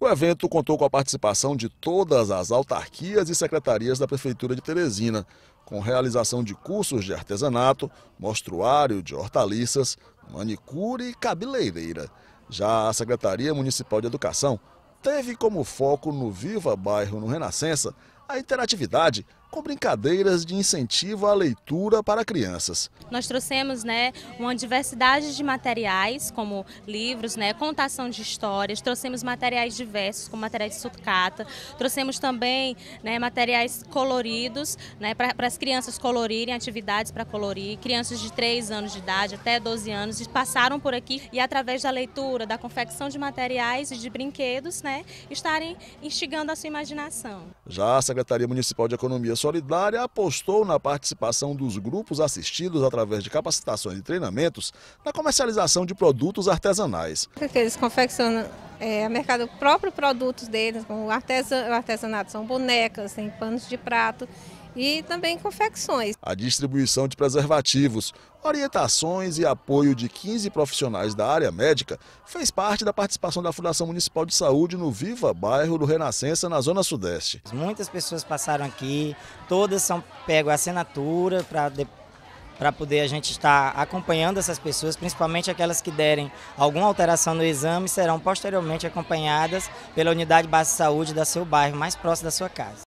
O evento contou com a participação de todas as autarquias e secretarias da Prefeitura de Teresina, com realização de cursos de artesanato, mostruário de hortaliças, manicure e cabeleireira. Já a Secretaria Municipal de Educação teve como foco no Viva Bairro no Renascença a interatividade com brincadeiras de incentivo à leitura para crianças. Nós trouxemos né, uma diversidade de materiais, como livros, né, contação de histórias, trouxemos materiais diversos, como materiais de sucata, trouxemos também né, materiais coloridos, né, para as crianças colorirem, atividades para colorir, crianças de 3 anos de idade até 12 anos passaram por aqui e através da leitura, da confecção de materiais e de brinquedos, né, estarem instigando a sua imaginação. Já a Secretaria Municipal de Economia Solidária apostou na participação dos grupos assistidos através de capacitações e treinamentos na comercialização de produtos artesanais. Porque eles confeccionam é, a mercado próprio produtos deles, como artesanato, são bonecas, tem panos de prato e também confecções. A distribuição de preservativos, orientações e apoio de 15 profissionais da área médica fez parte da participação da Fundação Municipal de Saúde no Viva Bairro do Renascença, na Zona Sudeste. Muitas pessoas passaram aqui, todas são pego assinatura para para poder a gente estar acompanhando essas pessoas, principalmente aquelas que derem alguma alteração no exame, serão posteriormente acompanhadas pela unidade base de saúde da seu bairro mais próximo da sua casa.